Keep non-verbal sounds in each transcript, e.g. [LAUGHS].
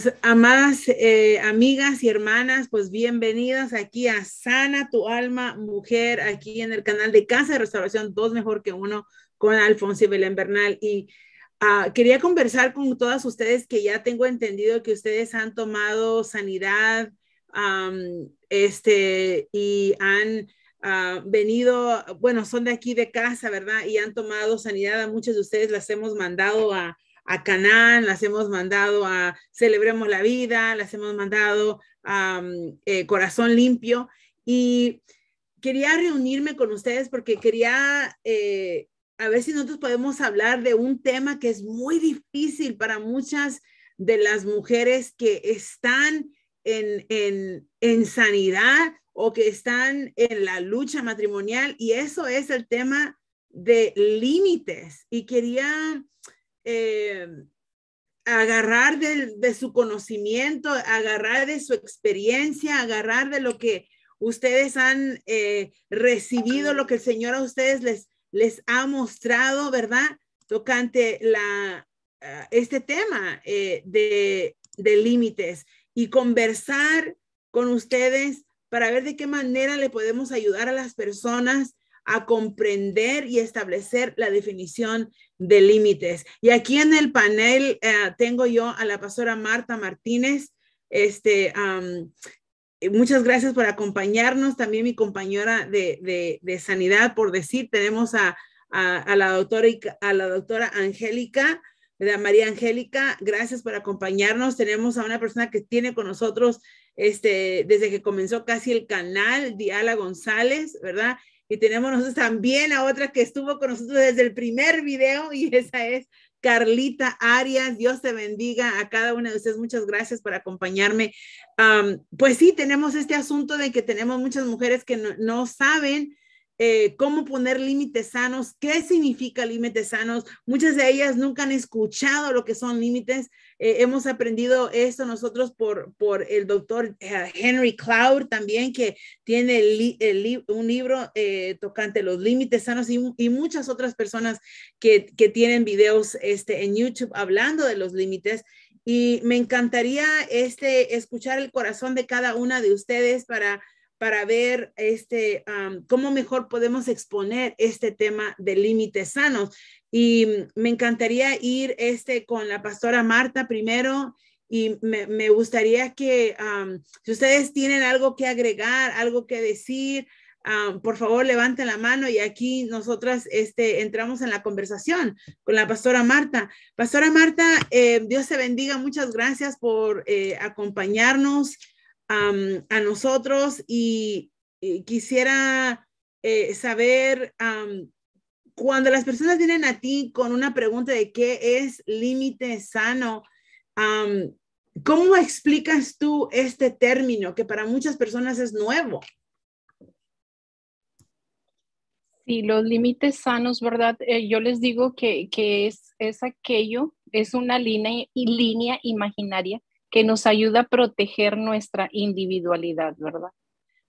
Pues, amadas eh, amigas y hermanas, pues bienvenidas aquí a Sana tu alma mujer, aquí en el canal de Casa de Restauración, dos mejor que uno, con Alfonso y Belén Bernal. Y ah, quería conversar con todas ustedes que ya tengo entendido que ustedes han tomado sanidad este, y han ah, venido, bueno, son de aquí de casa, ¿verdad? Y han tomado sanidad a muchas de ustedes, las hemos mandado a, a Canaán, las hemos mandado a Celebremos la Vida, las hemos mandado a mm, eh, Corazón Limpio. Y quería reunirme con ustedes porque quería eh, a ver si nosotros podemos hablar de un tema que es muy difícil para muchas de las mujeres que están en, en sanidad o que están en la lucha matrimonial y eso es el tema de límites. Y quería eh, agarrar de, su conocimiento, agarrar de su experiencia, agarrar de lo que ustedes han eh, recibido, lo que el Señor a ustedes les, les ha mostrado, ¿verdad? Tocante la, ah, este tema eh, de, de límites y conversar con ustedes para ver de qué manera le podemos ayudar a las personas a comprender y establecer la definición de límites. Y aquí en el panel eh, tengo yo a la pastora Marta Martínez. Este, muchas gracias por acompañarnos. También mi compañera de, sanidad, por decir, tenemos a, la, doctora, a la doctora Angélica. María Angélica, gracias por acompañarnos. Tenemos a una persona que tiene con nosotros este, desde que comenzó casi el canal, Diala González, ¿verdad? Y tenemos nosotros también a otra que estuvo con nosotros desde el primer video y [LAUGHS] esa es Carlita Arias. Dios te bendiga a cada una de ustedes. Muchas gracias por acompañarme. pues sí, tenemos este asunto de que tenemos muchas mujeres que no, saben eh, cómo poner límites sanos, qué significa límites sanos. Muchas de ellas nunca han escuchado lo que son límites. Eh, hemos aprendido esto nosotros por, por el doctor eh, Henry Cloud también, que tiene un libro eh, tocante los límites sanos y, muchas otras personas que, tienen videos este, en YouTube hablando de los límites. Y me encantaría este, escuchar el corazón de cada una de ustedes para para ver este, cómo mejor podemos exponer este tema de límites sanos. Y mm, me encantaría ir este, con la pastora Marta primero y me, gustaría que si ustedes tienen algo que agregar, algo que decir, por favor levanten la mano y aquí nosotras este, entramos en la conversación con la pastora Marta. Pastora Marta, eh, Dios te bendiga, muchas gracias por eh, acompañarnos a nosotros y, quisiera eh, saber cuando las personas vienen a ti con una pregunta de qué es límite sano, ¿cómo explicas tú este término que para muchas personas es nuevo? Sí, los límites sanos, ¿verdad? Eh, yo les digo que, que es, es, aquello, es una línea, línea imaginaria que nos ayuda a proteger nuestra individualidad, ¿verdad?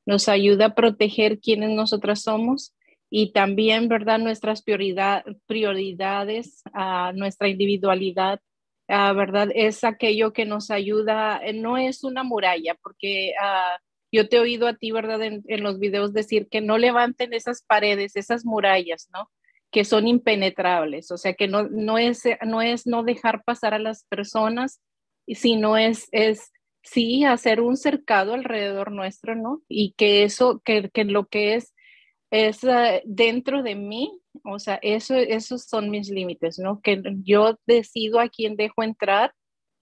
Nos ayuda a proteger quiénes nosotras somos y también, ¿verdad? Nuestras prioridades, a nuestra individualidad, ¿verdad? Es aquello que nos ayuda, eh, no es una muralla, porque ah, yo te he oído a ti, ¿verdad? En, los videos decir que no levanten esas paredes, esas murallas, ¿no? que son impenetrables, o sea que no, es, no es no dejar pasar a las personas, sino si no es, es sí hacer un cercado alrededor nuestro, ¿no? Y que eso, que, lo que es, es ah, dentro de mí, o sea, eso, esos son mis límites, ¿no? Que yo decido a quién dejo entrar,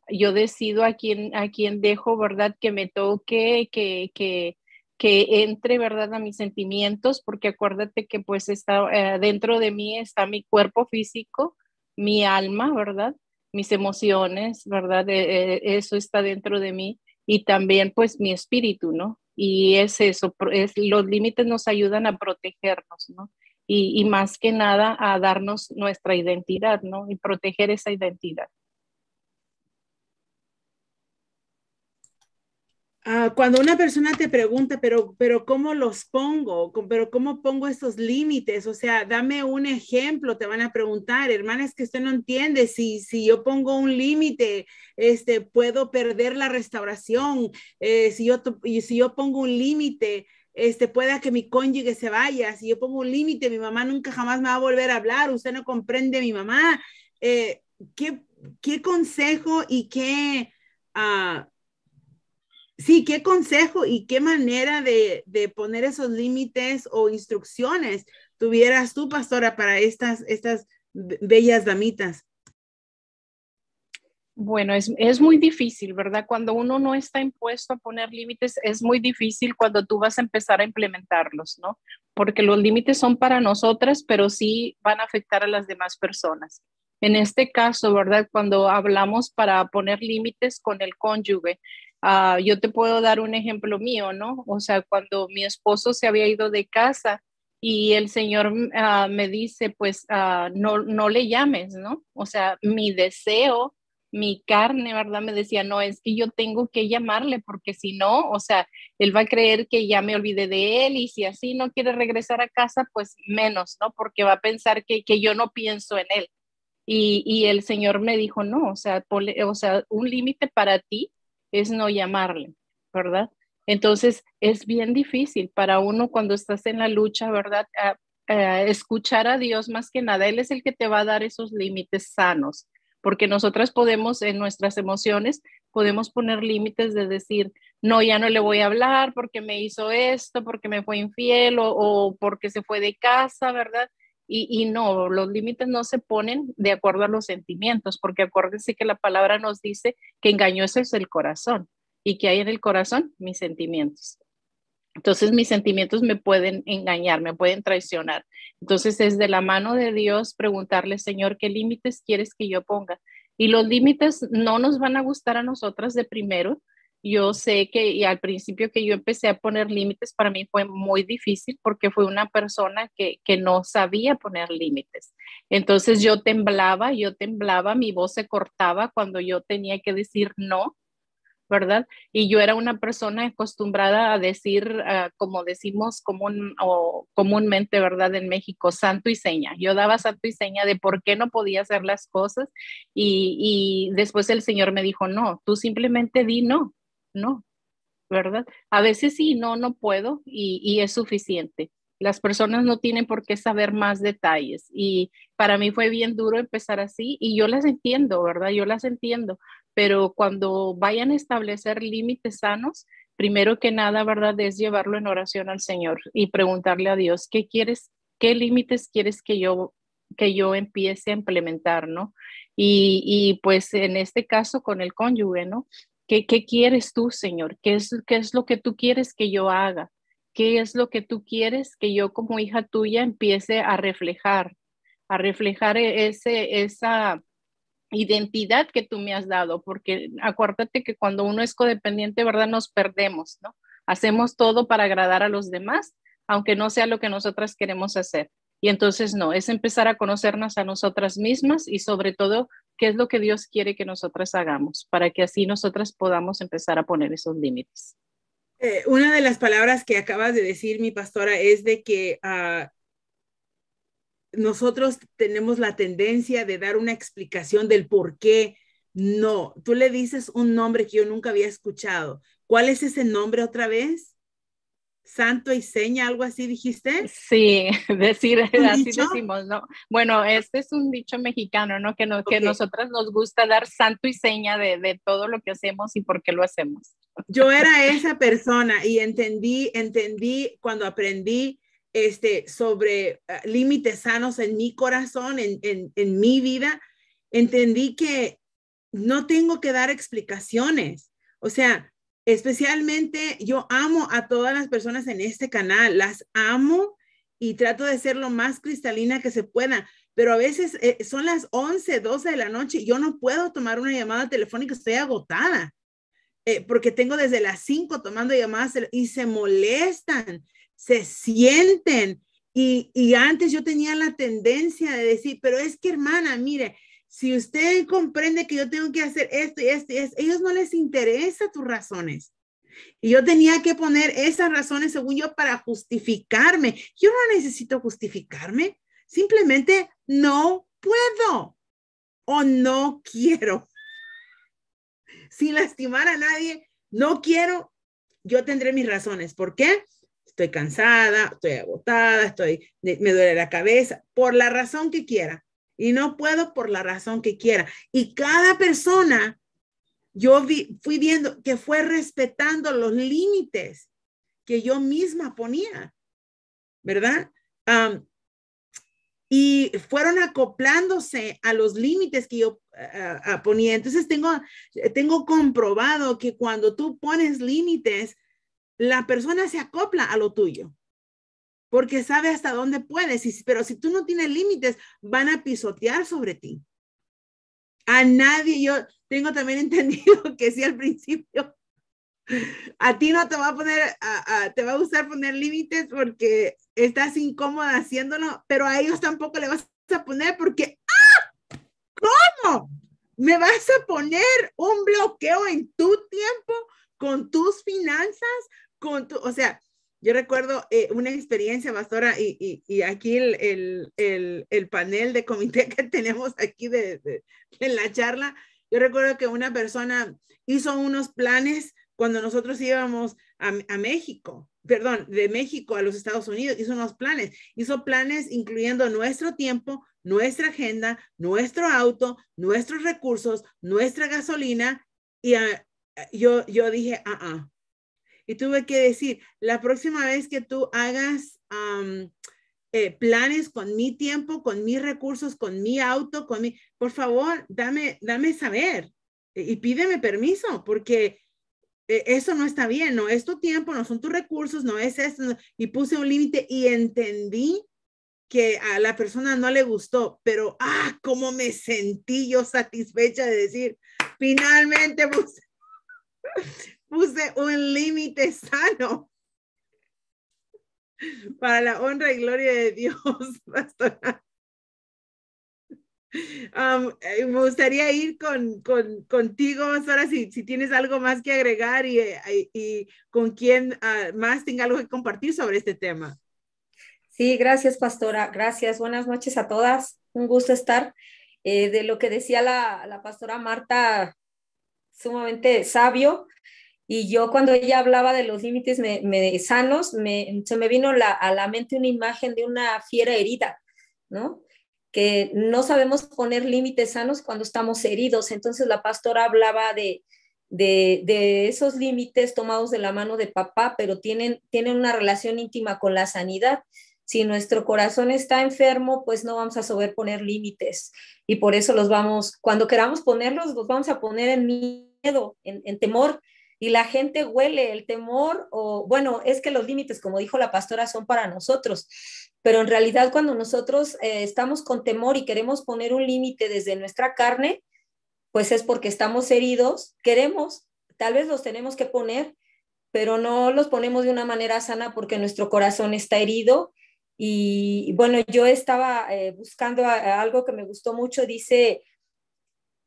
yo decido a quién, a dejo, ¿verdad? Que me toque, que, que, que entre, ¿verdad? A mis sentimientos, porque acuérdate que pues está, eh, dentro de mí está mi cuerpo físico, mi alma, ¿verdad? mis emociones, ¿verdad? Eh, eso está dentro de mí y también pues mi espíritu, ¿no? Y es eso, los límites nos ayudan a protegernos, ¿no? y, más que nada a darnos nuestra identidad, ¿no? Y proteger esa identidad. Ah, cuando una persona te pregunta, pero, pero ¿cómo los pongo? ¿Pero cómo pongo estos límites? O sea, dame un ejemplo, te van a preguntar, Hermanas, que usted no entiende, si, si yo pongo un límite, este, puedo perder la restauración, eh, si, yo, si yo pongo un límite, este, pueda que mi cónyuge se vaya, si yo pongo un límite, mi mamá nunca jamás me va a volver a hablar, usted no comprende mi mamá. Eh, ¿qué, consejo y qué... Ah, Sí, qué consejo y qué manera de, poner esos límites o instrucciones tuvieras tú, pastora, para estas, estas bellas damitas. Bueno, es, es, muy difícil, ¿verdad? Cuando uno no está impuesto a poner límites, es muy difícil cuando tú vas a empezar a implementarlos, ¿no? Porque los límites son para nosotras, pero sí van a afectar a las demás personas. En este caso, ¿verdad? Cuando hablamos para poner límites con el cónyuge, Ah, yo te puedo dar un ejemplo mío, ¿no? O sea, cuando mi esposo se había ido de casa y el Señor ah, me dice, pues ah, no, no le llames, ¿no? O sea, mi deseo, mi carne, ¿verdad? Me decía, no, es que yo tengo que llamarle porque si no, o sea, él va a creer que ya me olvidé de él y si así no quiere regresar a casa, pues menos, ¿no? Porque va a pensar que, yo no pienso en él. Y, y, el Señor me dijo, no, o sea, o sea un límite para ti es no llamarle, ¿verdad? Entonces, es bien difícil para uno cuando estás en la lucha, ¿verdad? escuchar a Dios más que nada. Él es el que te va a dar esos límites sanos, porque nosotras podemos en nuestras emociones, podemos poner límites de decir, no, ya no le voy a hablar porque me hizo esto, porque me fue infiel o porque se fue de casa, ¿verdad? Y, no, los límites no se ponen de acuerdo a los sentimientos, porque acuérdense que la palabra nos dice que engañoso es el corazón y que hay en el corazón mis sentimientos. Entonces mis sentimientos me pueden engañar, me pueden traicionar. Entonces es de la mano de Dios preguntarle, Señor, ¿qué límites quieres que yo ponga? Y los límites no nos van a gustar a nosotras de primero, yo sé que al principio que yo empecé a poner límites, para mí fue muy difícil porque fue una persona que, no sabía poner límites. Entonces yo temblaba, yo temblaba, mi voz se cortaba cuando yo tenía que decir no, ¿verdad? Y yo era una persona acostumbrada a decir, ah, como decimos común, o comúnmente, ¿verdad? En México, santo y seña. Yo daba santo y seña de por qué no podía hacer las cosas y, y después el Señor me dijo, no, tú simplemente di no no, ¿verdad? A veces sí, no, no puedo y, es suficiente. Las personas no tienen por qué saber más detalles y para mí fue bien duro empezar así y yo las entiendo, ¿verdad? Yo las entiendo, pero cuando vayan a establecer límites sanos, primero que nada, ¿verdad? Es llevarlo en oración al Señor y preguntarle a Dios, ¿qué quieres? ¿Qué límites quieres que yo que yo empiece a implementar, ¿no? Y, y, pues en este caso con el cónyuge, ¿no? ¿Qué, quieres tú, Señor? ¿Qué es, ¿Qué es lo que tú quieres que yo haga? ¿Qué es lo que tú quieres que yo como hija tuya empiece a reflejar? A reflejar e, ese, esa identidad que tú me has dado, porque acuérdate que cuando uno es codependiente, ¿verdad? Nos perdemos, ¿no? Hacemos todo para agradar a los demás, aunque no sea lo que nosotras queremos hacer. Y entonces no, es empezar a conocernos a nosotras mismas y sobre todo qué es lo que Dios quiere que nosotras hagamos para que así nosotras podamos empezar a poner esos límites. Eh, una de las palabras que acabas de decir, mi pastora, es de que ah, nosotros tenemos la tendencia de dar una explicación del por qué no. Tú le dices un nombre que yo nunca había escuchado. ¿Cuál es ese nombre otra vez? santo y seña, algo así dijiste. Sí, [LAUGHS] decir, así decimos, ¿no? Bueno, este es un dicho mexicano, ¿no? Que, que nosotras nos gusta dar santo y seña de, todo lo que hacemos y por qué lo hacemos. Yo era esa persona y entendí, entendí cuando aprendí este, sobre eh, límites sanos en mi corazón, en mi vida, entendí que no tengo que dar explicaciones. O sea, Especialmente yo amo a todas las personas en este canal, las amo y trato de ser lo más cristalina que se pueda, pero a veces eh, son las 11, 12 de la noche y yo no puedo tomar una llamada telefónica, estoy agotada, eh, porque tengo desde las 5 tomando llamadas y se molestan, se sienten. Y, y antes yo tenía la tendencia de decir, pero es que hermana, mire, si usted comprende que yo tengo que hacer esto y esto y ellos no les interesa tus razones. Y yo tenía que poner esas razones, según yo, para justificarme. Yo no necesito justificarme, simplemente no puedo o no quiero. [LAUGHS] Sin lastimar a nadie, no quiero, yo tendré mis razones. ¿Por qué? Estoy cansada, estoy agotada, estoy, me duele la cabeza, por la razón que quiera y no puedo por la razón que quiera. Y cada persona, yo vi, fui viendo que fue respetando los límites que yo misma ponía, ¿verdad? y fueron acoplándose a los límites que yo eh, eh, eh, ponía. Entonces tengo, tengo comprobado que cuando tú pones límites, la persona se acopla a lo tuyo porque sabe hasta dónde puedes, y, pero si tú no tienes límites, van a pisotear sobre ti. A nadie, yo tengo también [LAUGHS] entendido que sí al principio, a ti no te va a poner, a, te va a gustar poner límites porque estás incómoda haciéndolo, pero a ellos tampoco le vas a poner porque, ¡ah! ¿Cómo? ¿Me vas a poner un bloqueo en tu tiempo, con tus finanzas, con tu, o sea, yo recuerdo eh, una experiencia, Pastora, y, y, y aquí el, el, el, el, panel de comité [LAUGHS] que tenemos aquí de, en la charla, yo recuerdo que una persona hizo unos planes cuando nosotros íbamos a, a México, perdón, de México a los Estados Unidos, hizo unos planes, hizo planes incluyendo nuestro tiempo, nuestra agenda, nuestro auto, nuestros recursos, nuestra gasolina, y yo, yo dije, ah, ah, y tuve que decir, la próxima vez que tú hagas eh, planes con mi tiempo, con mis recursos, con mi auto, con mi, por favor, dame, dame saber y, pídeme permiso, porque e, eso no está bien, no es tu tiempo, no son tus recursos, no es eso. y puse un límite y entendí que a la persona no le gustó, pero ah, cómo me sentí yo satisfecha de decir, finalmente puse Puse un límite sano para la honra y gloria de Dios, [LAUGHS] pastora. Eh, me gustaría ir con, con, contigo, ahora si, si tienes algo más que agregar y, eh, y, con quien ah, más tenga algo que compartir sobre este tema. Sí, gracias, pastora. Gracias. Buenas noches a todas. Un gusto estar. Eh, de lo que decía la, la pastora Marta, sumamente sabio. Y yo cuando ella hablaba de los límites me, me sanos, me, se me vino la, a la mente una imagen de una fiera herida, ¿no? Que no sabemos poner límites sanos cuando estamos heridos. Entonces la pastora hablaba de, de, de, esos límites tomados de la mano de papá, pero tienen, tienen una relación íntima con la sanidad. Si nuestro corazón está enfermo, pues no vamos a saber poner límites y por eso los vamos, cuando queramos ponerlos, los vamos a poner en en, temor, y la gente huele el temor o, bueno, es que los límites, como dijo la pastora, son para nosotros, pero en realidad cuando nosotros eh, estamos con temor y queremos poner un límite desde nuestra carne, pues es porque estamos heridos, queremos, tal vez los tenemos que poner, pero no los ponemos de una manera sana porque nuestro corazón está herido. Y bueno, yo estaba eh, buscando algo que me gustó mucho, dice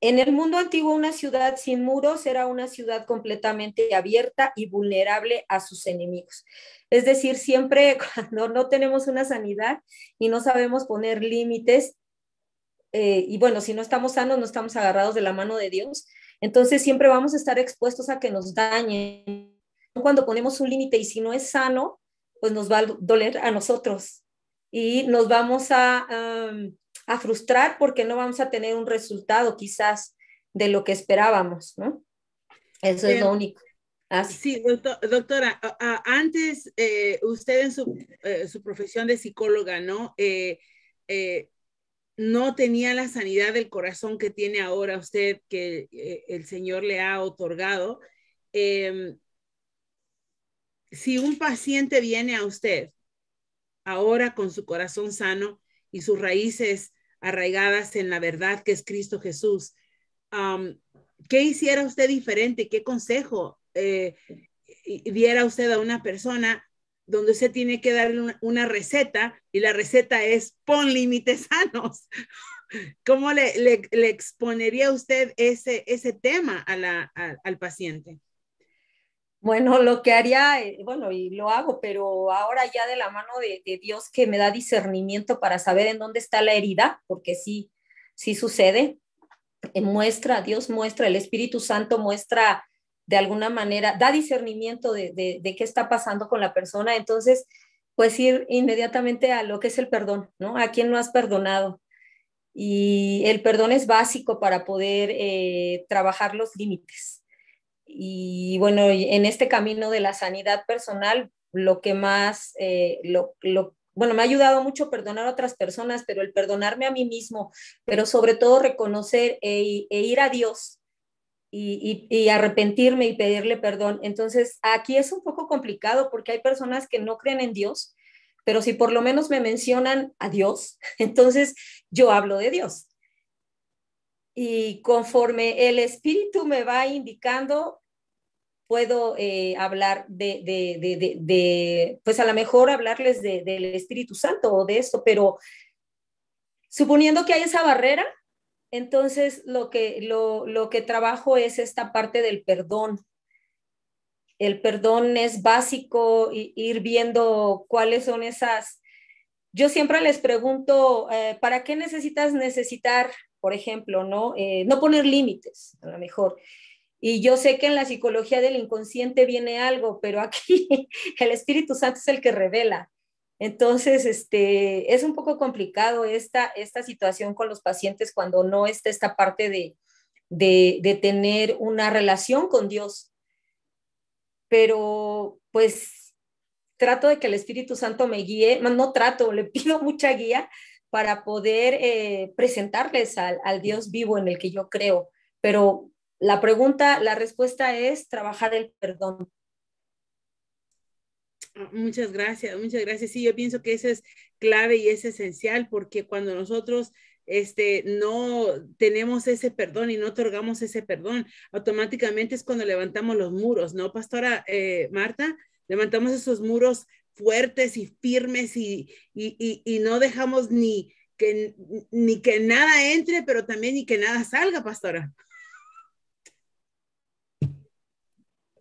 en el mundo antiguo, una ciudad sin muros era una ciudad completamente abierta y vulnerable a sus enemigos. Es decir, siempre [LAUGHS] cuando no tenemos una sanidad y no sabemos poner límites, eh, y bueno, si no estamos sanos, no estamos agarrados de la mano de Dios, entonces siempre vamos a estar expuestos a que nos dañen. Cuando ponemos un límite y si no es sano, pues nos va a doler a nosotros y nos vamos a a frustrar porque no vamos a tener un resultado quizás de lo que esperábamos, ¿no? Eso es lo único. Así. Sí, doctora, antes eh, usted en su, eh, su, profesión de psicóloga, ¿no? Eh, no tenía la sanidad del corazón que tiene ahora usted, que el Señor le ha otorgado. Em, si un paciente viene a usted ahora con su corazón sano y sus raíces arraigadas en la verdad que es Cristo Jesús. Um, ¿Qué hiciera usted diferente? ¿Qué consejo eh, diera usted a una persona donde se tiene que darle una, receta y la receta es pon límites sanos? [LAUGHS] ¿Cómo le, exponería usted ese, ese tema al paciente? Bueno, lo que haría, eh, bueno, y lo hago, pero ahora ya de la mano de, Dios que me da discernimiento para saber en dónde está la herida, porque sí, sí sucede. Eh, muestra, Dios muestra, el Espíritu Santo muestra de alguna manera, da discernimiento de, de, qué está pasando con la persona. Entonces, pues ir inmediatamente a lo que es el perdón, ¿no? A quién no has perdonado. Y el perdón es básico para poder eh, trabajar los límites y bueno, en este camino de la sanidad personal, lo que más, eh, bueno, me ha ayudado mucho perdonar a otras personas, pero el perdonarme a mí mismo, pero sobre todo reconocer e, e ir a Dios y, arrepentirme y pedirle perdón. Entonces, aquí es un poco complicado porque hay personas que no creen en Dios, pero si por lo menos me mencionan a Dios, [LAUGHS] entonces yo hablo de Dios y conforme el espíritu me va indicando, puedo eh, hablar de, pues a lo mejor hablarles del Espíritu Santo o de esto, pero suponiendo que hay esa barrera, entonces lo que, lo, que trabajo es esta parte del perdón. El perdón es básico, ir viendo cuáles son esas. Yo siempre les pregunto, eh, ¿para qué necesitas necesitar por ejemplo, ¿no? Eh, no poner límites, a lo mejor. Y yo sé que en la psicología del inconsciente viene algo, pero aquí [LAUGHS] el Espíritu Santo es el que revela. Entonces, este, es un poco complicado esta, esta situación con los pacientes cuando no está esta parte de, de, tener una relación con Dios. Pero, pues, trato de que el Espíritu Santo me guíe, no trato, le pido mucha guía para poder eh, presentarles al, Dios vivo en el que yo creo. Pero la pregunta, la respuesta es trabajar el perdón. Ah, muchas gracias, muchas gracias. Sí, yo pienso que eso es clave y es esencial porque cuando nosotros este, no tenemos ese perdón y no otorgamos ese perdón, automáticamente es cuando levantamos los muros, ¿no, pastora eh, Marta? Levantamos esos muros fuertes y firmes y, no dejamos ni que, ni que nada entre, pero también ni que nada salga, pastora.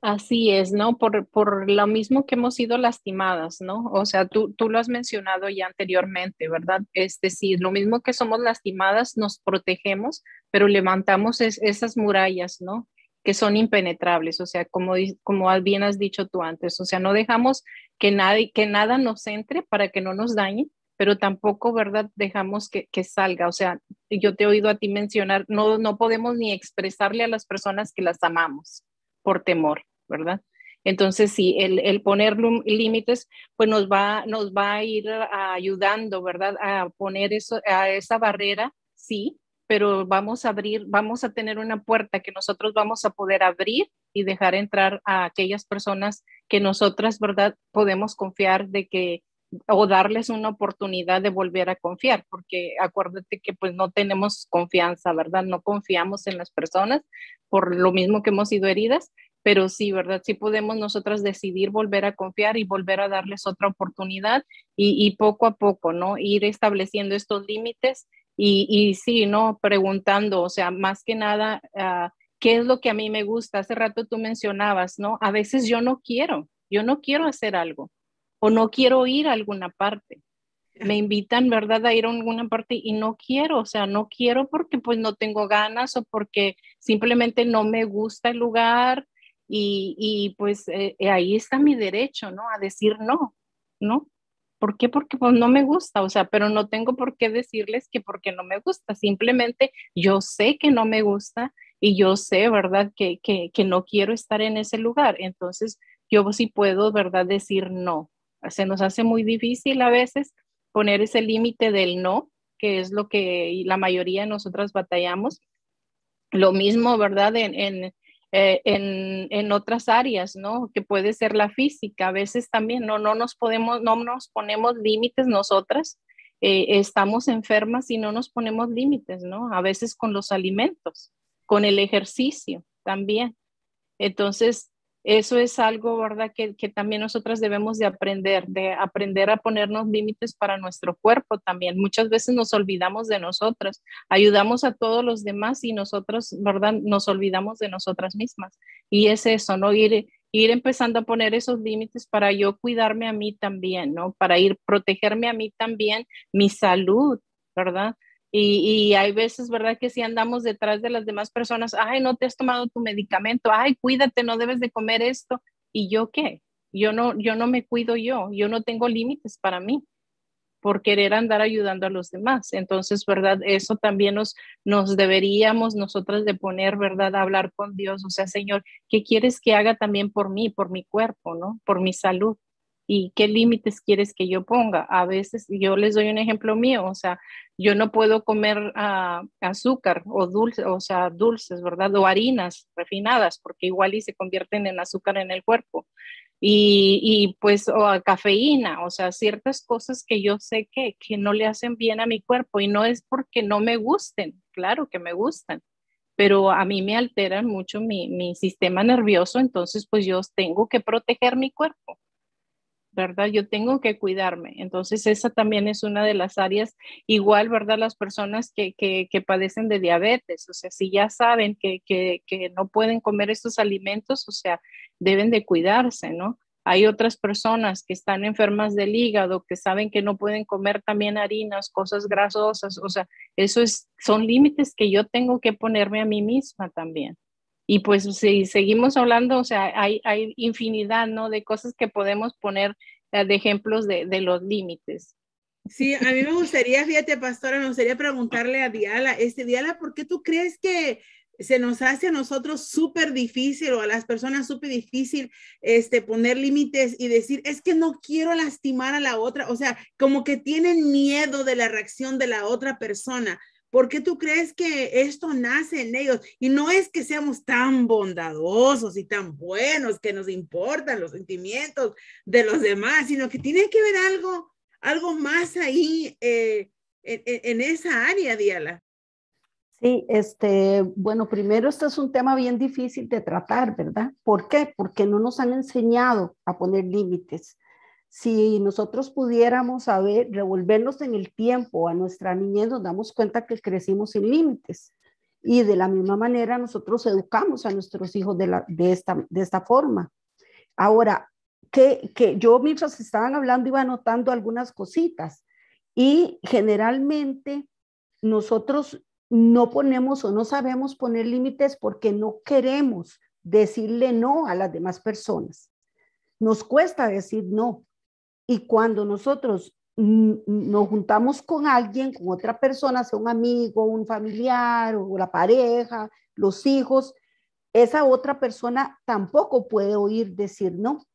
Así es, ¿no? Por, por, lo mismo que hemos sido lastimadas, ¿no? O sea, tú, tú lo has mencionado ya anteriormente, ¿verdad? Es este, decir, lo mismo que somos lastimadas, nos protegemos, pero levantamos esas murallas, ¿no? que son impenetrables, o sea, como, como bien has dicho tú antes, o sea, no dejamos que, nadie, que nada nos entre para que no nos dañe, pero tampoco, ¿verdad?, dejamos que, salga, o sea, yo te he oído a ti mencionar, no, no podemos ni expresarle a las personas que las amamos por temor, ¿verdad? Entonces, sí, el, el poner límites, pues nos va, nos va a ir ayudando, ¿verdad? A poner eso, a esa barrera, sí, pero vamos a abrir, vamos a tener una puerta que nosotros vamos a poder abrir y dejar entrar a aquellas personas que nosotras, ¿verdad?, podemos confiar de que o darles una oportunidad de volver a confiar, porque acuérdate que pues no tenemos confianza, ¿verdad? No confiamos en las personas por lo mismo que hemos sido heridas, pero sí, ¿verdad? Sí podemos nosotras decidir volver a confiar y volver a darles otra oportunidad y, y poco a poco, ¿no? Ir estableciendo estos límites y, sí, ¿no? Preguntando, o sea, más que nada, ah, ¿qué es lo que a mí me gusta? Hace rato tú mencionabas, ¿no? A veces yo no quiero, yo no quiero hacer algo o no quiero ir a alguna parte. Me invitan, ¿verdad?, a ir a alguna parte y no quiero, o sea, no quiero porque pues no tengo ganas o porque simplemente no me gusta el lugar y, pues eh, ahí está mi derecho, ¿no? A decir no, ¿no? ¿Por qué? Porque pues, no me gusta, o sea, pero no tengo por qué decirles que porque no me gusta, simplemente yo sé que no me gusta y yo sé, ¿verdad?, que, que, no quiero estar en ese lugar. Entonces, yo sí puedo, ¿verdad?, decir no. Se nos hace muy difícil a veces poner ese límite del no, que es lo que la mayoría de nosotras batallamos. Lo mismo, ¿verdad?, en, eh, en, otras áreas, ¿no? Que puede ser la física. A veces también no, no nos podemos, no nos ponemos límites nosotras. Eh, estamos enfermas y no nos ponemos límites, ¿no? A veces con los alimentos, con el ejercicio también. Entonces, eso es algo, ¿verdad? Que, también nosotras debemos de aprender, de aprender a ponernos límites para nuestro cuerpo también. Muchas veces nos olvidamos de nosotras, ayudamos a todos los demás y nosotros, ¿verdad? Nos olvidamos de nosotras mismas. Y es eso, ¿no? Ir, ir empezando a poner esos límites para yo cuidarme a mí también, ¿no? Para ir protegerme a mí también, mi salud, ¿verdad? Y, hay veces, ¿verdad? Que si andamos detrás de las demás personas, ay, no te has tomado tu medicamento, ay, cuídate, no debes de comer esto. ¿Y yo qué? Yo no, yo no me cuido yo, yo no tengo límites para mí por querer andar ayudando a los demás. Entonces, ¿verdad? Eso también nos, nos deberíamos nosotras de poner, ¿verdad? A hablar con Dios, o sea, Señor, ¿qué quieres que haga también por mí, por mi cuerpo, ¿no? Por mi salud y qué límites quieres que yo ponga. A veces yo les doy un ejemplo mío, o sea, yo no puedo comer ah, azúcar o dulce, o sea, dulces, ¿verdad? O harinas refinadas, porque igual y se convierten en azúcar en el cuerpo. Y, pues o ah, cafeína, o sea, ciertas cosas que yo sé que, no le hacen bien a mi cuerpo y no es porque no me gusten, claro que me gustan, pero a mí me alteran mucho mi, mi sistema nervioso, entonces pues yo tengo que proteger mi cuerpo yo tengo que cuidarme. Entonces, esa también es una de las áreas, igual, ¿verdad? Las personas que, padecen de diabetes, o sea, si ya saben que, no pueden comer estos alimentos, o sea, deben de cuidarse, ¿no? Hay otras personas que están enfermas del hígado, que saben que no pueden comer también harinas, cosas grasosas, o sea, eso son límites que yo tengo que ponerme a mí misma también. Y pues si seguimos hablando, o sea, hay, infinidad, ¿no? De cosas que podemos poner eh, de ejemplos de, los límites. Sí, a mí me gustaría, fíjate, pastora, me gustaría preguntarle a Diala, este Diala, ¿por qué tú crees que se nos hace a nosotros súper difícil o a las personas súper difícil este, poner límites y decir, es que no quiero lastimar a la otra, o sea, como que tienen miedo de la reacción de la otra persona. ¿Por qué tú crees que esto nace en ellos? Y no es que seamos tan bondadosos y tan buenos que nos importan los sentimientos de los demás, sino que tiene que ver algo, algo más ahí eh, en, esa área, Diala. Sí, este, bueno, primero este es un tema bien difícil de tratar, ¿verdad? ¿Por qué? Porque no nos han enseñado a poner límites si nosotros pudiéramos saber, revolvernos en el tiempo a nuestra niñez, nos damos cuenta que crecimos sin límites. Y de la misma manera nosotros educamos a nuestros hijos de, la, de, esta, de esta forma. Ahora, que, yo mientras estaban hablando iba anotando algunas cositas y generalmente nosotros no ponemos o no sabemos poner límites porque no queremos decirle no a las demás personas. Nos cuesta decir no. Y cuando nosotros nos juntamos con alguien, con otra persona, sea un amigo, un familiar o la pareja, los hijos, esa otra persona tampoco puede oír decir no.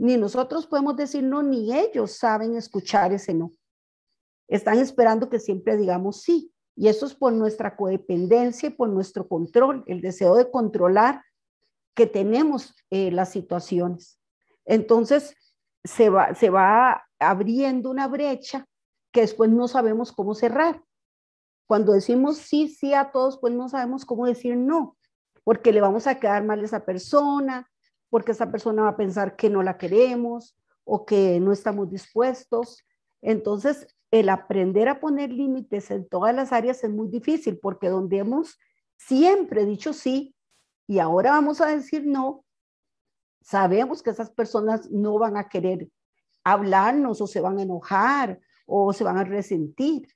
Ni nosotros podemos decir no, ni ellos saben escuchar ese no. Están esperando que siempre digamos sí. Y eso es por nuestra codependencia y por nuestro control, el deseo de controlar que tenemos eh, las situaciones. Entonces, se va, abriendo una brecha que después no sabemos cómo cerrar. Cuando decimos sí, sí a todos, pues no sabemos cómo decir no, porque le vamos a quedar mal a esa persona, porque esa persona va a pensar que no la queremos o que no estamos dispuestos. Entonces, el aprender a poner límites en todas las áreas es muy difícil, porque donde hemos siempre dicho sí y ahora vamos a decir no, Sabemos que esas personas no van a querer hablarnos o se van a enojar o se van a resentir.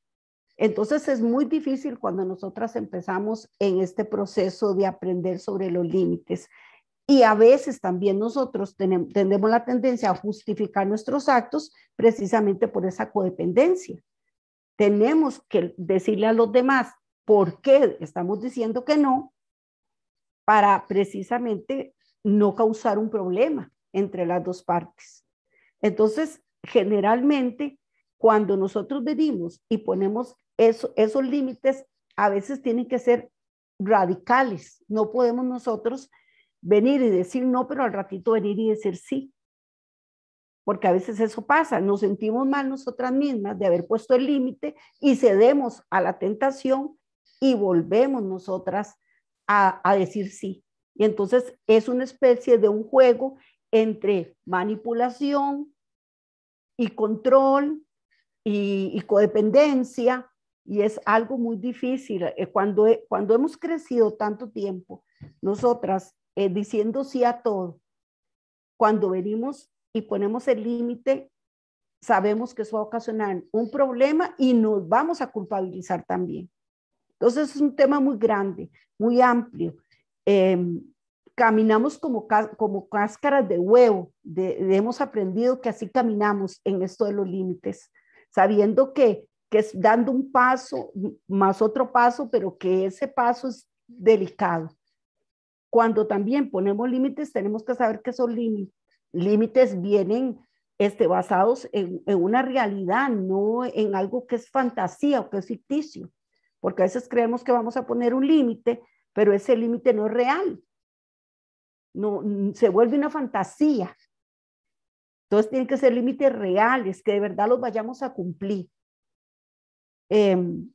Entonces es muy difícil cuando nosotras empezamos en este proceso de aprender sobre los límites. Y a veces también nosotros tenemos, la tendencia a justificar nuestros actos precisamente por esa codependencia. Tenemos que decirle a los demás por qué estamos diciendo que no para precisamente no causar un problema entre las dos partes. Entonces, generalmente, cuando nosotros venimos y ponemos esos límites, a veces tienen que ser radicales. No podemos nosotros venir y decir no, pero al ratito venir y decir sí. Porque a veces eso pasa, nos sentimos mal nosotras mismas de haber puesto el límite y cedemos a la tentación y volvemos nosotras a decir sí. Y entonces es una especie de un juego entre manipulación y control y, codependencia, y es algo muy difícil. Eh, cuando, cuando hemos crecido tanto tiempo, nosotras eh, diciendo sí a todo, cuando venimos y ponemos el límite, sabemos que eso va a ocasionar un problema y nos vamos a culpabilizar también. Entonces es un tema muy grande, muy amplio, Em, caminamos como, como cáscaras de huevo, hemos aprendido que así caminamos en esto de los límites, sabiendo que, que es dando un paso más otro paso, pero que ese paso es delicado. Cuando también ponemos límites, tenemos que saber que esos límites vienen este, basados en, en una realidad, no en algo que es fantasía o que es ficticio, porque a veces creemos que vamos a poner un límite pero ese límite no es real. se vuelve una fantasía. Entonces tienen que ser límites reales, que de verdad los vayamos a cumplir. Em,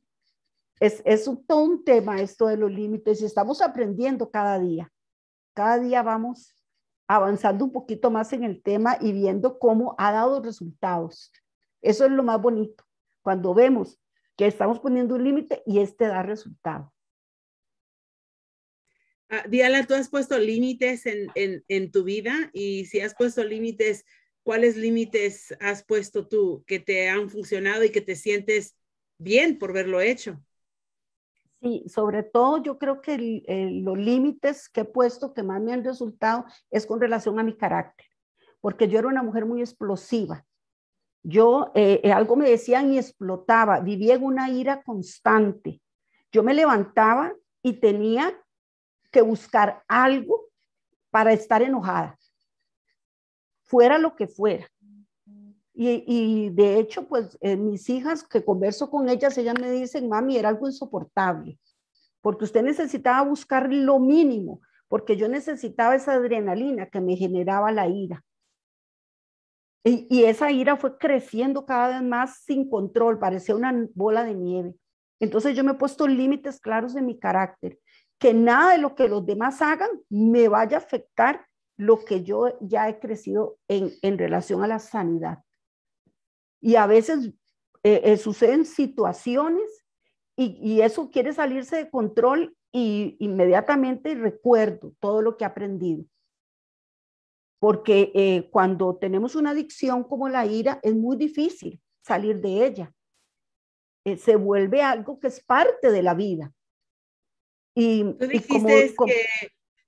es, un, todo un tema esto de los límites y estamos aprendiendo cada día. Cada día vamos avanzando un poquito más en el tema y viendo cómo ha dado resultados. Eso es lo más bonito, cuando vemos que estamos poniendo un límite y este da resultados, Ah, Diala, tú has puesto límites en, tu vida y si has puesto límites, ¿cuáles límites has puesto tú que te han funcionado y que te sientes bien por verlo hecho? Sí, sobre todo yo creo que los límites que he puesto que más me han resultado es con relación a mi carácter, porque yo era una mujer muy explosiva. Yo, eh, eh, algo me decían y explotaba, vivía en una ira constante. Yo me levantaba y tenía que buscar algo para estar enojada, fuera lo que fuera. Y, de hecho, pues eh, mis hijas que converso con ellas, ellas me dicen, mami, era algo insoportable, porque usted necesitaba buscar lo mínimo, porque yo necesitaba esa adrenalina que me generaba la ira. y, esa ira fue creciendo cada vez más sin control, parecía una bola de nieve. Entonces yo me he puesto límites claros de mi carácter que nada de lo que los demás hagan me vaya a afectar lo que yo ya he crecido en, en relación a la sanidad. Y a veces eh, eh, suceden situaciones y, y, eso quiere salirse de control y inmediatamente recuerdo todo lo que he aprendido. Porque eh, cuando tenemos una adicción como la ira, es muy difícil salir de ella. se vuelve algo que es parte de la vida y,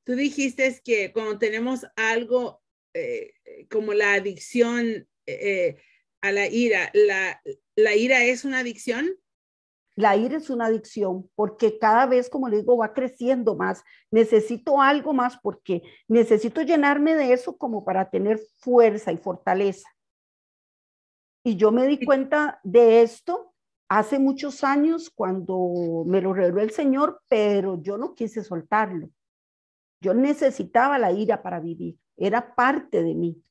tú dijiste, que, cuando tenemos algo eh, eh, como la adicción eh, a la ira, la, ¿la ira es una adicción? La ira es una adicción porque cada vez, como le digo, va creciendo más. Necesito algo más porque necesito llenarme de eso como para tener fuerza y fortaleza. Y yo me di cuenta de esto hace muchos años cuando me lo reveló el Señor, pero yo no quise soltarlo. Yo necesitaba la ira para vivir, era parte de mí.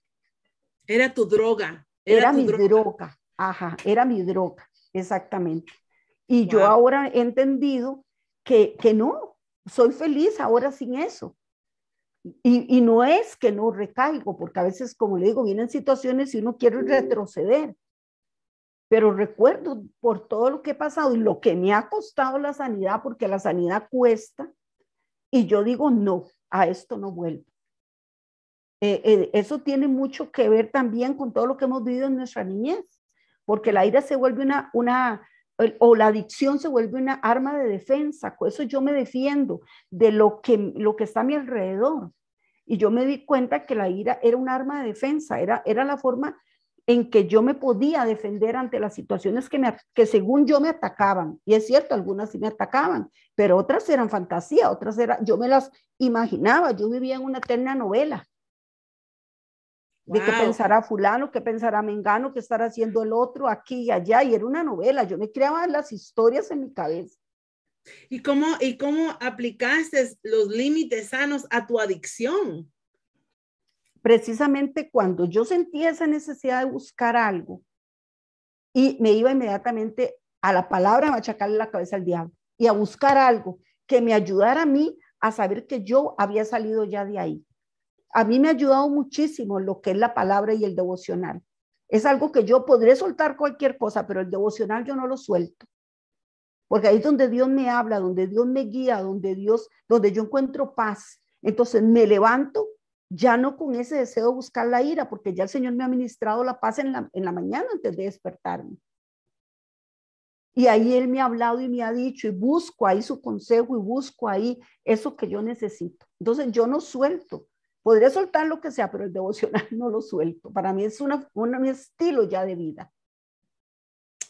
Era tu droga. Era, mi droga. ajá, era mi droga, exactamente. Y yo ahora he entendido que, no, soy feliz ahora sin eso. Y, y no es que no recaigo, porque a veces, como le digo, vienen situaciones y uno quiere mm. retroceder, pero recuerdo por todo lo que he pasado y lo que me ha costado la sanidad, porque la sanidad cuesta, y yo digo, no, a esto no vuelvo. Eh, eh, eso tiene mucho que ver también con todo lo que hemos vivido en nuestra niñez, porque la ira se vuelve una, una o la adicción se vuelve una arma de defensa, con eso yo me defiendo de lo que, lo que está a mi alrededor. Y yo me di cuenta que la ira era un arma de defensa, era, era la forma en que yo me podía defender ante las situaciones que, me, que según yo me atacaban. Y es cierto, algunas sí me atacaban, pero otras eran fantasía, otras eran, yo me las imaginaba, yo vivía en una eterna novela. De qué pensará fulano, qué pensará Mengano, qué estará haciendo el otro aquí y allá. Y era una novela, yo me creaba las historias en mi cabeza. ¿Y cómo, y cómo aplicaste los límites sanos a tu adicción? precisamente cuando yo sentía esa necesidad de buscar algo y me iba inmediatamente a la palabra a machacarle la cabeza al diablo y a buscar algo que me ayudara a mí a saber que yo había salido ya de ahí. A mí me ha ayudado muchísimo lo que es la palabra y el devocional. Es algo que yo podré soltar cualquier cosa, pero el devocional yo no lo suelto. Porque ahí es donde Dios me habla, donde Dios me guía, donde Dios, donde yo encuentro paz. Entonces me levanto ya no con ese deseo de buscar la ira, porque ya el Señor me ha ministrado la paz en la, mañana antes de despertarme. Y ahí Él me ha hablado y me ha dicho, y busco ahí su consejo y busco ahí eso que yo necesito. Entonces yo no suelto. Podría soltar lo que sea, pero el devocional [LAUGHS] no lo suelto. Para mí es una, estilo ya de vida.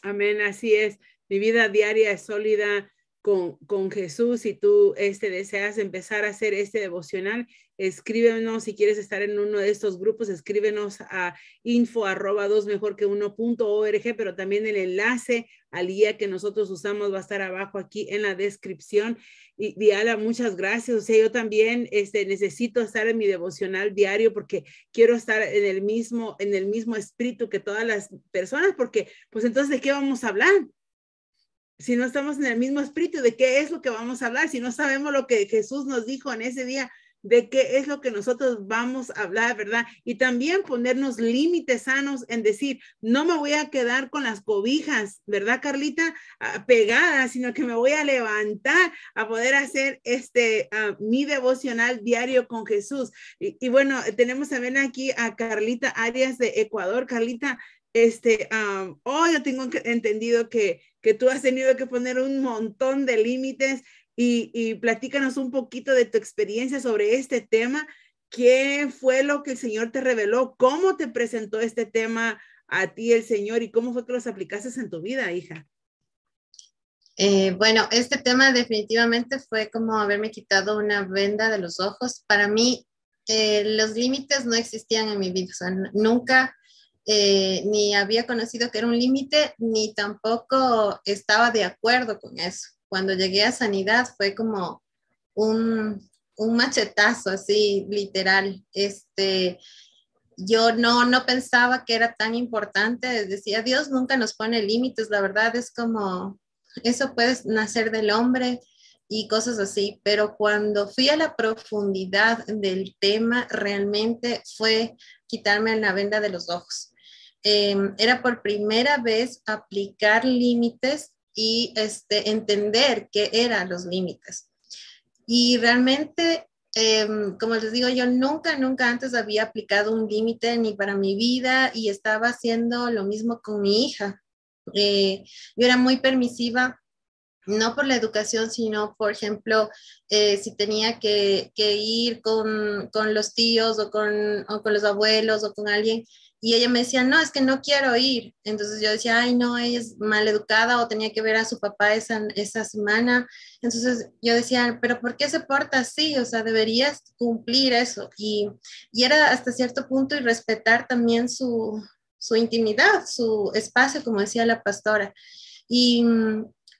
Amén, así es. Mi vida diaria es sólida con, con Jesús y tú este, deseas empezar a hacer este devocional escríbenos si quieres estar en uno de estos grupos, escríbenos a info arroba dos mejor que uno punto org, pero también el enlace al guía que nosotros usamos va a estar abajo aquí en la descripción. Y Diala, muchas gracias. O sea, yo también este, necesito estar en mi devocional diario porque quiero estar en el mismo, en el mismo espíritu que todas las personas, porque pues entonces, ¿de qué vamos a hablar? Si no estamos en el mismo espíritu, ¿de qué es lo que vamos a hablar? Si no sabemos lo que Jesús nos dijo en ese día, de qué es lo que nosotros vamos a hablar, ¿verdad? Y también ponernos límites sanos en decir, no me voy a quedar con las cobijas, ¿verdad, Carlita? Ah, pegadas, sino que me voy a levantar a poder hacer este ah, mi devocional diario con Jesús. Y, bueno, tenemos también aquí a Carlita Arias de Ecuador. Carlita, este, ah, oh, yo tengo entendido que, que tú has tenido que poner un montón de límites y, platícanos un poquito de tu experiencia sobre este tema. ¿Qué fue lo que el Señor te reveló? ¿Cómo te presentó este tema a ti el Señor y cómo fue que los aplicaste en tu vida, hija? Eh, bueno, este tema definitivamente fue como haberme quitado una venda de los ojos. Para mí, eh, los límites no existían en mi vida. nunca eh, ni había conocido que era un límite, ni tampoco estaba de acuerdo con eso cuando llegué a Sanidad fue como un, un machetazo así, literal. Este, yo no, no pensaba que era tan importante. Decía, Dios nunca nos pone límites, la verdad es como, eso puede nacer del hombre y cosas así, pero cuando fui a la profundidad del tema, realmente fue quitarme la venda de los ojos. Em, era por primera vez aplicar límites y este, entender qué eran los límites. Y realmente, em, como les digo, yo nunca, nunca antes había aplicado un límite ni para mi vida y estaba haciendo lo mismo con mi hija. Eh, yo era muy permisiva, no por la educación, sino, por ejemplo, eh, si tenía que, ir con, los tíos o con, o con los abuelos o con alguien, y ella me decía, no, es que no quiero ir. Entonces yo decía, ay, no, ella es mal educada o tenía que ver a su papá esa, esa semana. Entonces yo decía, pero ¿por qué se porta así? O sea, deberías cumplir eso. Y, era hasta cierto punto y respetar también su, intimidad, su espacio, como decía la pastora. Y,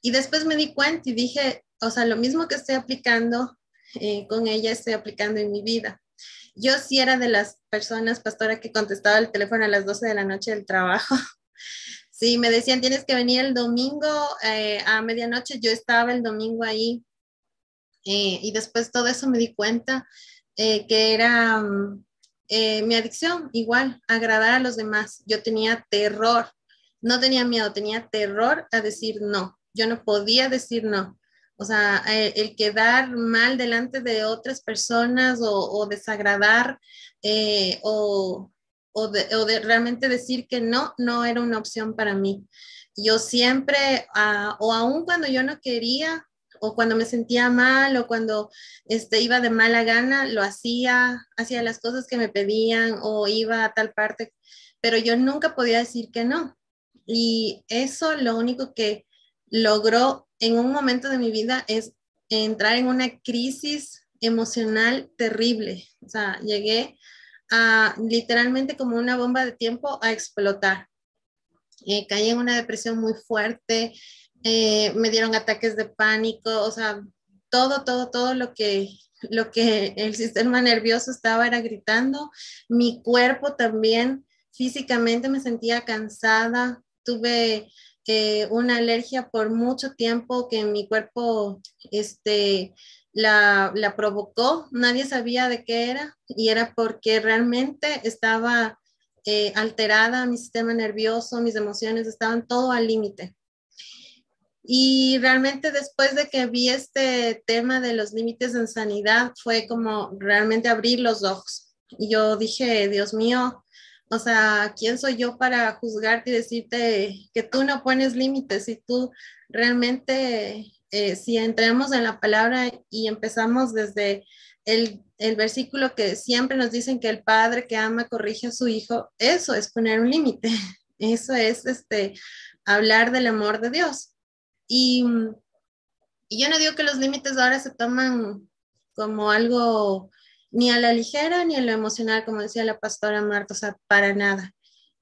después me di cuenta y dije, o sea, lo mismo que estoy aplicando eh, con ella, estoy aplicando en mi vida. Yo sí era de las personas, pastora, que contestaba el teléfono a las 12 de la noche del trabajo. [LAUGHS] Sí, me decían, tienes que venir el domingo eh, a medianoche. Yo estaba el domingo ahí eh, y después todo eso me di cuenta eh, que era mm, mi adicción, igual, agradar a los demás. Yo tenía terror, no tenía miedo, tenía terror a decir no. Yo no podía decir no. O sea, eh, el, quedar mal delante de otras personas o, desagradar eh, o, de, realmente decir que no, no era una opción para mí. Yo siempre, ah, o aún cuando yo no quería, o cuando me sentía mal o cuando este, iba de mala gana, lo hacía, hacía las cosas que me pedían o iba a tal parte, pero yo nunca podía decir que no. Y eso lo único que logró en un momento de mi vida es entrar en una crisis emocional terrible. O sea, llegué a literalmente como una bomba de tiempo a explotar. Eh, caí en una depresión muy fuerte, eh, me dieron ataques de pánico, o sea, todo, todo, todo lo que lo que el sistema nervioso estaba era gritando, mi cuerpo también físicamente me sentía cansada, tuve eh, una alergia por mucho tiempo que mi cuerpo este, la, provocó, nadie sabía de qué era y era porque realmente estaba eh, alterada mi sistema nervioso, mis emociones estaban todo al límite. Y realmente después de que vi este tema de los límites en sanidad, fue como realmente abrir los ojos. Y yo dije, Dios mío, o sea, ¿quién soy yo para juzgarte y decirte que tú no pones límites? Si tú realmente, eh, si entramos en la palabra y empezamos desde el, versículo que siempre nos dicen que el padre que ama corrige a su hijo, eso es poner un límite. [LAUGHS] Eso es este, hablar del amor de Dios. Y, y yo no digo que los límites ahora se toman como algo ni a la ligera ni a lo emocional, como decía la pastora Marta, o sea, para nada.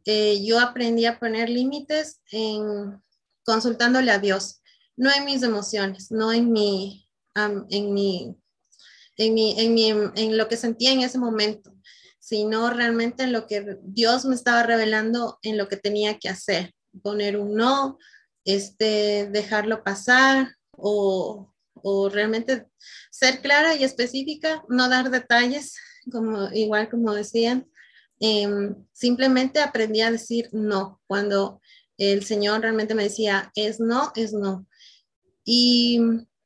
Eh, yo aprendí a poner límites en consultándole a Dios, no en mis emociones, no en mi, en mi, en mi, lo que sentía en ese momento, sino realmente en lo que Dios me estaba revelando en lo que tenía que hacer, poner un no, este, dejarlo pasar o o realmente ser clara y específica, no dar detalles, como igual como decían. Em, simplemente aprendí a decir no. Cuando el Señor realmente me decía, es no, es no. Y,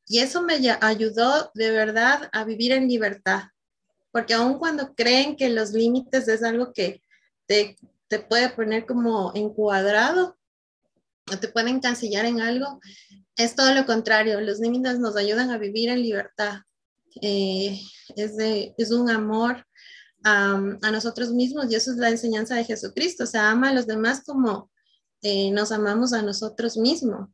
eso me ayudó de verdad a vivir en libertad, porque aun cuando creen que los límites es algo que te, te puede poner como encuadrado, no te pueden cancillar en algo, es todo lo contrario. Los límites nos ayudan a vivir en libertad. Eh, es, un amor a nosotros mismos y eso es la enseñanza de Jesucristo. O se ama a los demás como eh, nos amamos a nosotros mismos.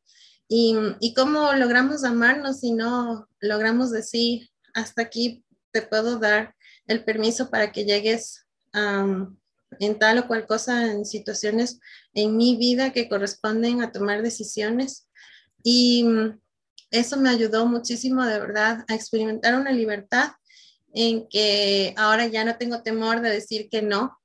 Y, cómo logramos amarnos si no logramos decir, hasta aquí te puedo dar el permiso para que llegues a en tal o cual cosa, en situaciones en mi vida que corresponden a tomar decisiones. Y mm, eso me ayudó muchísimo, de verdad, a experimentar una libertad en que ahora ya no tengo temor de decir que no,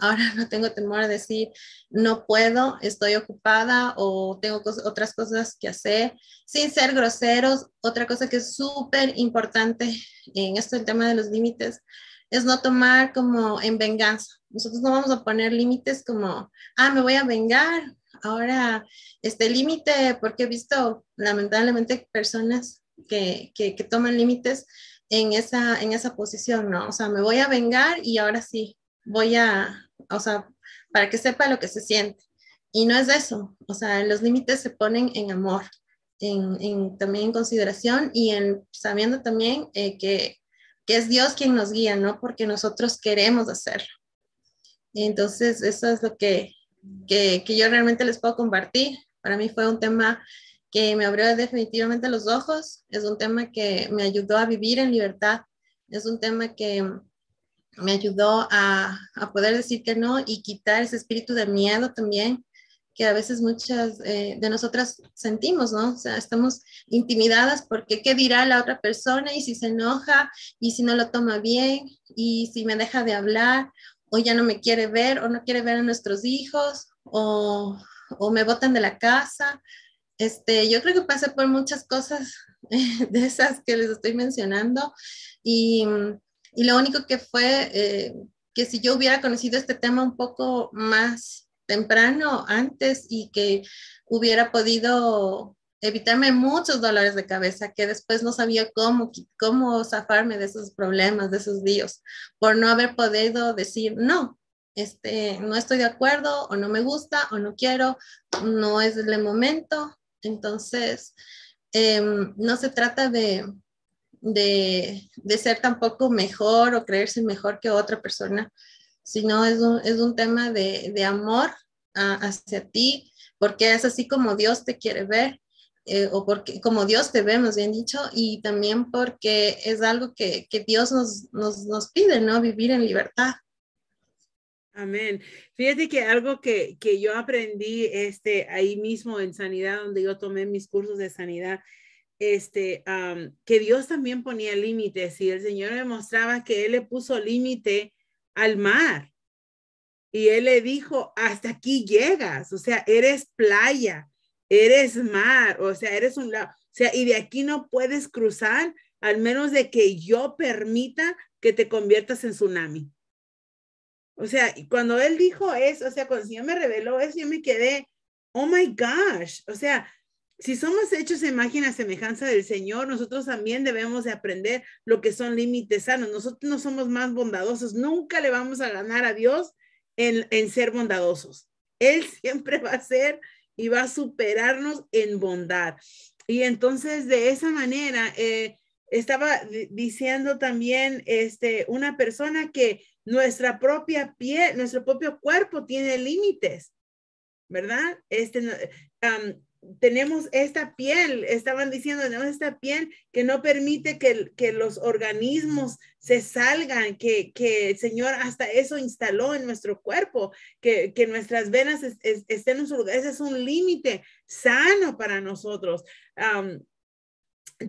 ahora no tengo temor de decir no puedo, estoy ocupada o tengo otras cosas que hacer, sin ser groseros. Otra cosa que es súper importante en esto, el tema de los límites, es no tomar como en venganza. Nosotros no vamos a poner límites como, ah, me voy a vengar. Ahora, este límite, porque he visto lamentablemente personas que, toman límites en esa, en esa posición, ¿no? O sea, me voy a vengar y ahora sí, voy a, o sea, para que sepa lo que se siente. Y no es eso, o sea, los límites se ponen en amor, en, también en consideración y en sabiendo también eh, que que es Dios quien nos guía, no porque nosotros queremos hacerlo. Entonces, eso es lo que, yo realmente les puedo compartir. Para mí fue un tema que me abrió definitivamente los ojos, es un tema que me ayudó a vivir en libertad, es un tema que me ayudó a, a poder decir que no y quitar ese espíritu de miedo también, que a veces muchas eh, de nosotras sentimos, ¿no? O sea, estamos intimidadas porque qué dirá la otra persona y si se enoja y si no lo toma bien y si me deja de hablar o ya no me quiere ver o no quiere ver a nuestros hijos o, me botan de la casa. Este, yo creo que pasé por muchas cosas [LAUGHS] de esas que les estoy mencionando y, lo único que fue eh, que si yo hubiera conocido este tema un poco más temprano, antes y que hubiera podido evitarme muchos dolores de cabeza que después no sabía cómo, cómo zafarme de esos problemas, de esos días, por no haber podido decir no. Este, no estoy de acuerdo o no me gusta o no quiero, no es el momento. Entonces, em, no se trata de, de, de, ser tampoco mejor o creerse mejor que otra persona, sino es un, es un tema de, de amor hacia ti, porque es así como Dios te quiere ver, eh, o porque, como Dios te ve, más bien dicho, y también porque es algo que, Dios nos, nos, pide, ¿no? Vivir en libertad. Amén. Fíjate que algo que, yo aprendí este, ahí mismo en sanidad, donde yo tomé mis cursos de sanidad, este, que Dios también ponía límites y el Señor me mostraba que Él le puso límite al mar. Y él le dijo, hasta aquí llegas, o sea, eres playa, eres mar, o sea, eres un lado. o sea, y de aquí no puedes cruzar al menos de que yo permita que te conviertas en tsunami. O sea, cuando él dijo eso, o sea, cuando el Señor me reveló eso, yo me quedé, oh my gosh, o sea, si somos hechos en imagen a semejanza del Señor, nosotros también debemos de aprender lo que son límites sanos. Nosotros no somos más bondadosos, nunca le vamos a ganar a Dios en, ser bondadosos. Él [LAUGHS] siempre va a ser y va a superarnos en bondad. Y entonces de esa manera, eh, estaba diciendo también este, una persona que nuestra propia piel, nuestro propio cuerpo tiene límites, ¿verdad? Este, tenemos esta piel, estaban diciendo, tenemos esta piel que no permite que, que los organismos se salgan, que, que, el Señor hasta eso instaló en nuestro cuerpo, que, que nuestras venas estén en su lugar. Ese es un límite sano para nosotros.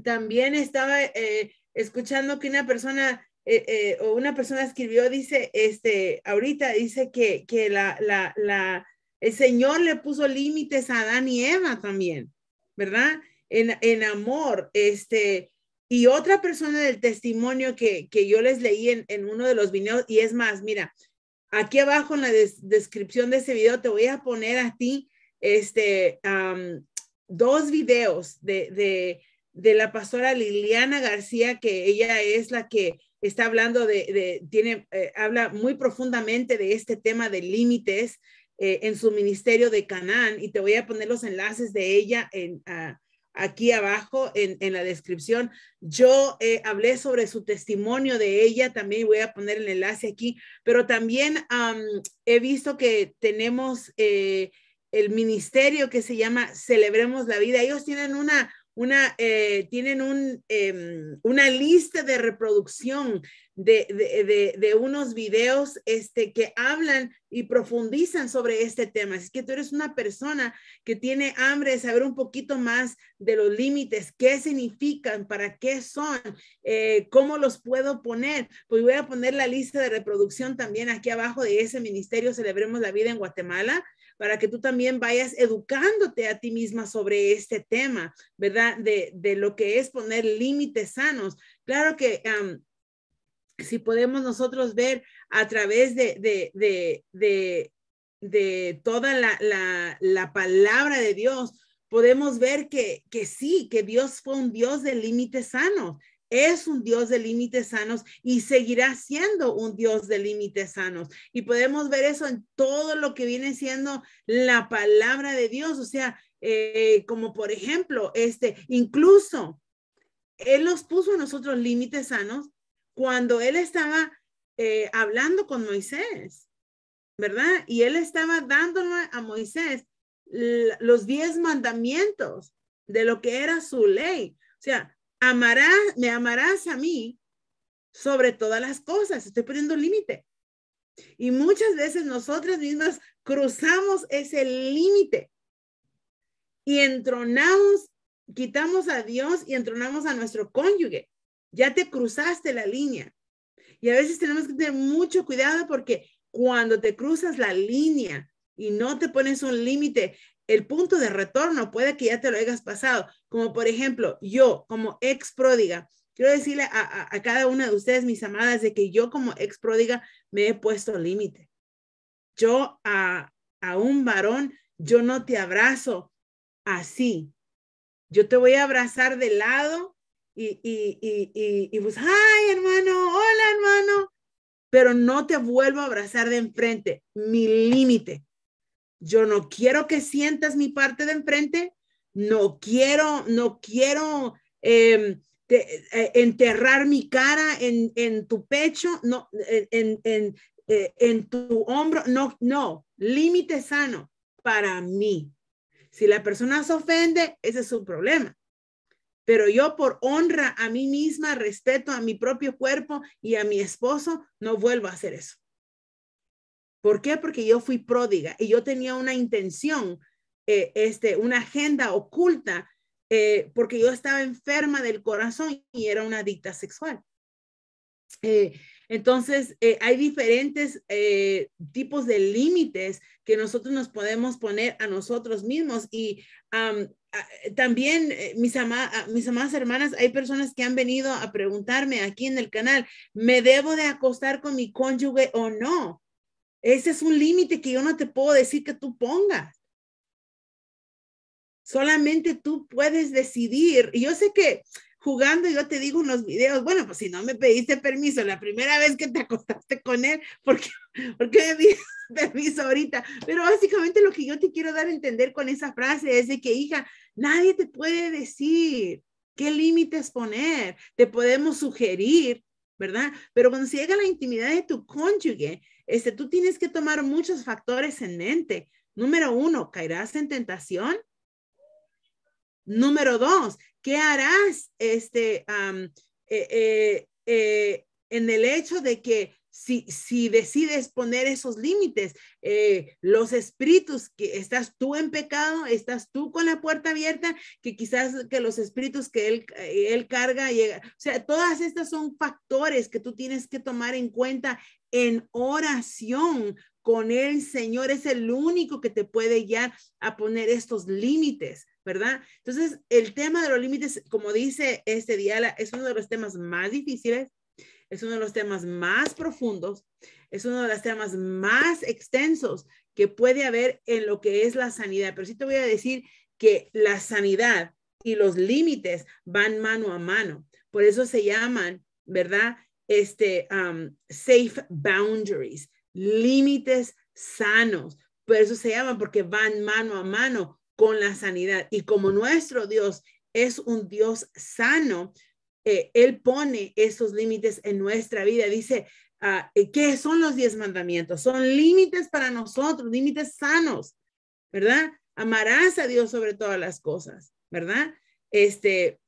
también estaba eh, escuchando que una persona eh, eh, o una persona escribió, dice, este, ahorita dice que, que la, la el Señor le puso límites a Adán y Eva también, ¿verdad? En, amor, este, y otra persona del testimonio que, yo les leí en, uno de los videos, y es más, mira, aquí abajo en la descripción de ese video te voy a poner a ti este, dos videos de, la pastora Liliana García, que ella es la que está hablando de, tiene, eh, habla muy profundamente de este tema de límites eh, en su ministerio de Canaán y te voy a poner los enlaces de ella en, aquí abajo en, la descripción. Yo eh, hablé sobre su testimonio de ella, también voy a poner el enlace aquí, pero también he visto que tenemos eh, el ministerio que se llama Celebremos la Vida. Ellos tienen una, eh, tienen em, una lista de reproducción de, unos videos este, que hablan y profundizan sobre este tema. Es que tú eres una persona que tiene hambre de saber un poquito más de los límites, qué significan, para qué son, eh, cómo los puedo poner. Pues voy a poner la lista de reproducción también aquí abajo de ese ministerio Celebremos la Vida en Guatemala para que tú también vayas educándote a ti misma sobre este tema, ¿verdad? De, de lo que es poner límites sanos. Claro que... si podemos nosotros ver a través de, de, de, de toda la, la, palabra de Dios, podemos ver que, que sí, que Dios fue un Dios de límites sanos es un Dios de límites sanos y seguirá siendo un Dios de límites sanos. Y podemos ver eso en todo lo que viene siendo la palabra de Dios, o sea, eh, como por ejemplo, este, incluso Él nos puso a nosotros límites sanos cuando Él estaba eh, hablando con Moisés, ¿verdad? Y Él estaba dándole a Moisés los diez mandamientos de lo que era su ley. O sea, amarás, me amarás a mí sobre todas las cosas. Estoy poniendo un límite. Y muchas veces nosotras mismas cruzamos ese límite y entronamos, quitamos a Dios y entronamos a nuestro cónyuge. Ya te cruzaste la línea. Y a veces tenemos que tener mucho cuidado porque cuando te cruzas la línea y no te pones un límite, el punto de retorno puede que ya te lo hayas pasado. Como por ejemplo, yo como ex pródiga, quiero decirle a, cada una de ustedes, mis amadas, de que yo como ex pródiga me he puesto límite. Yo a, a un varón, yo no te abrazo así. Yo te voy a abrazar de lado y, y, y, y, y pues, ay hermano, hola hermano, pero no te vuelvo a abrazar de enfrente, mi límite. Yo no quiero que sientas mi parte de enfrente, no quiero, no quiero em, e, enterrar mi cara en, tu pecho, no, eh, en, tu hombro, no, no, límite sano para mí. Si la persona se ofende, ese es su problema. Pero yo por honra a mí misma, respeto a mi propio cuerpo y a mi esposo, no vuelvo a hacer eso. ¿Por qué? Porque yo fui pródiga y yo tenía una intención, eh, este, una agenda oculta, eh, porque yo estaba enferma del corazón y era una adicta sexual. Eh, entonces, hay diferentes tipos de límites que nosotros nos podemos poner a nosotros mismos y también mis, mis amadas hermanas, hay personas que han venido a preguntarme aquí en el canal, ¿me debo de acostar con mi cónyuge o no? Ese es un límite que yo no te puedo decir que tú pongas. Solamente tú puedes decidir. Y yo sé que jugando yo te digo unos videos, bueno, pues si no me pediste permiso la primera vez que te acostaste con él, ¿por qué, [LAUGHS] me [LAUGHS] permiso ahorita? Pero básicamente lo que yo te quiero dar a entender con esa frase es de que, hija, nadie te puede decir qué límites poner. Te podemos sugerir, ¿verdad? Pero cuando se llega a la intimidad de tu cónyuge, este, tú tienes que tomar muchos factores en mente. Número uno, ¿caerás en tentación? Número dos, ¿qué harás este, eh, eh, eh, en el hecho de que si, decides poner esos límites, eh, los espíritus que estás tú en pecado, estás tú con la puerta abierta, que quizás que los espíritus que él, eh, él carga, llega. o sea, todas estas son factores que tú tienes que tomar en cuenta en oración con el Señor. Es el único que te puede guiar a poner estos límites, ¿verdad? Entonces, el tema de los límites, como dice este diala, es uno de los temas más difíciles es uno de los temas más profundos, es uno de los temas más extensos que puede haber en lo que es la sanidad. Pero sí te voy a decir que la sanidad y los límites van mano a mano. Por eso se llaman, ¿verdad? Este, um, safe boundaries, límites sanos. Por eso se llaman, porque van mano a mano con la sanidad. Y como nuestro Dios es un Dios sano, eh, él pone esos límites en nuestra vida. Dice, ah, eh, ¿qué son los diez mandamientos? Son límites para nosotros, límites sanos, ¿verdad? Amarás a Dios sobre todas las cosas, ¿verdad? Este,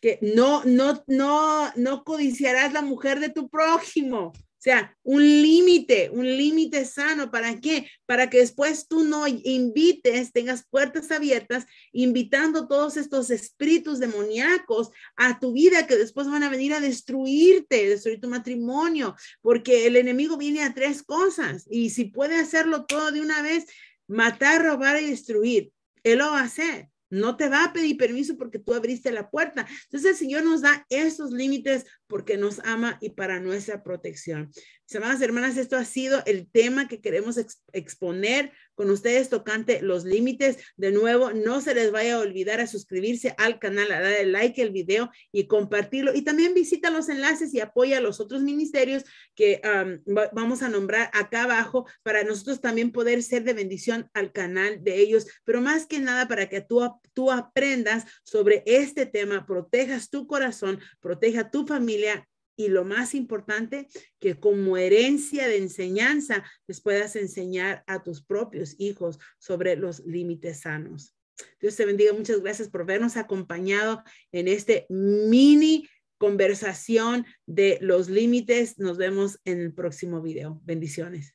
que no, no, no, no codiciarás la mujer de tu prójimo, o sea, un límite, un límite sano. ¿Para qué? Para que después tú no invites, tengas puertas abiertas, invitando todos estos espíritus demoníacos a tu vida que después van a venir a destruirte, destruir tu matrimonio, porque el enemigo viene a tres cosas y si puede hacerlo todo de una vez, matar, robar y destruir, él lo va a hacer. No te va a pedir permiso porque tú abriste la puerta. Entonces el Señor nos da esos límites porque nos ama y para nuestra protección. Mis amadas hermanas, esto ha sido el tema que queremos exponer con ustedes tocante los límites. De nuevo, no se les vaya a olvidar a suscribirse al canal, a darle like al video y compartirlo. Y también visita los enlaces y apoya a los otros ministerios que vamos a nombrar acá abajo para nosotros también poder ser de bendición al canal de ellos. Pero más que nada para que tú, tú aprendas sobre este tema, protejas tu corazón, proteja tu familia y lo más importante, que como herencia de enseñanza les puedas enseñar a tus propios hijos sobre los límites sanos. Dios te bendiga. Muchas gracias por vernos acompañado en este mini conversación de los límites. Nos vemos en el próximo video. Bendiciones.